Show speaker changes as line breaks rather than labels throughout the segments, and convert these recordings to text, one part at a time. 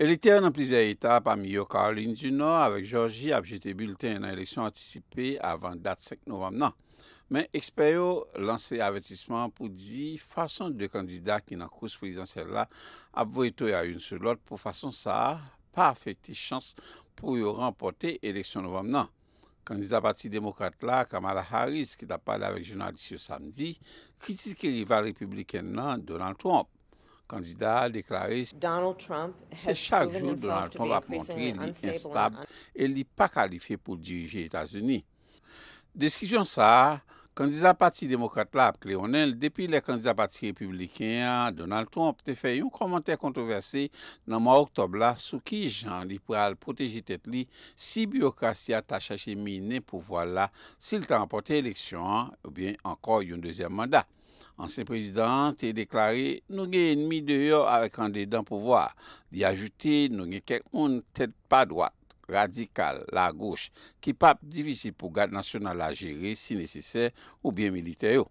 Elekter nan plize etap, a mi yo Karoline Dunant, avek Georgie, ap jete bulte nan eleksyon antisipe avan dat 5 novem nan. Men, eksperyo lanse avetisman pou di fason de kandida ki nan kous prezantsel la ap vweto ya yon sou lot pou fason sa pa afekte chans pou yo rempote eleksyon novem nan. Kandida pati demokrate la, Kamala Harris, ki da pale avek jounal disyo samdi, kritise ki rival republiken non, nan Donald Trump. Kandida a deklaré se chak joun Donald Trump ap montre li instable e li pa kalife pou dirije Etats-Unis. Deskijon sa, kandida pati demokrat la ap kliyonel, depi le kandida pati republiken, Donald Trump te fe yon komantè kontroverse nan mwa oktob la sou ki jan li pou al proteji tet li si biokrasi a ta chache mi ne pou vwa la sil ta apote eleksyon ou bien ankor yon deuxième mandat. Anse prezident te deklari nou gen yon mi deyo avèk an de dan pouvoar. Di ajouti nou gen kek moun tet pa dwat, radikal, la gouche, ki pap divisi pou gade nasyonal la jere si nesesè ou bien militeyo.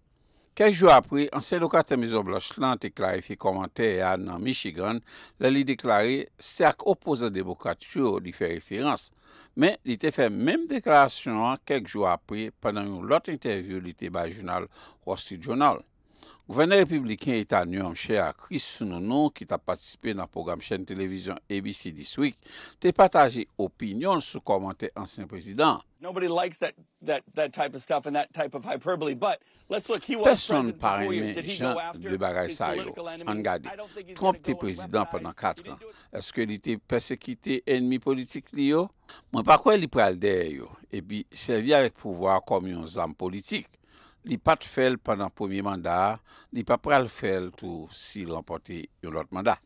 Kek jou apri, anse lokate Mezo Blaslan te klarifi komantè ya nan Michigan, la li deklari serk opoza debokat chou di fè referans. Men, li te fè mèm deklarasyon an kek jou apri panan yon lote interviw li te bè jounal hosti jounal. Gouverneur republikan itan yon chè akris sou nou nou ki ta patisipe nan program chèn televizyon ebi si dis wik, te pataje opinyon sou komante ansen prezident. Personn par men jan debagay sa yo. Angade, tromp te prezident penan 4 an, eske li te persekite enmi politik li yo? Mwen pa kwen li pral der yo, ebi servi ak pouvo akom yon zanm politik. li pat fel pandan pomi mandat, li pap pral fel tou si rempote yon lot mandat.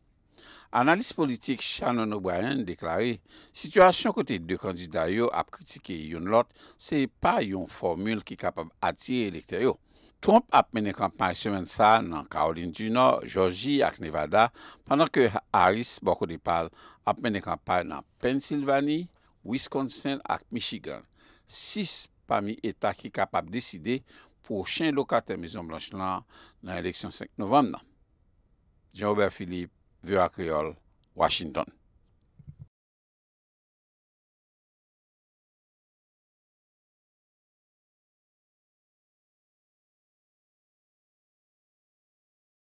Analist politik Shannon O'Brien deklare, sitwasyon kote de kandidaryo ap kritike yon lot, se pa yon formule ki kapab atire elekteryo. Trump ap mene kampanye semen sa nan Caroline Duna, Georgie ak Nevada, pandan ke Harris, boko de pal, ap mene kampanye nan Pensilvani, Wisconsin ak Michigan. Sis pami etat ki kapab deside, wakil, pou chen lokater mizan blanche lan nan eleksyon 5 novem nan. Jean-Obert Philippe, Vieux Acreol, Washington.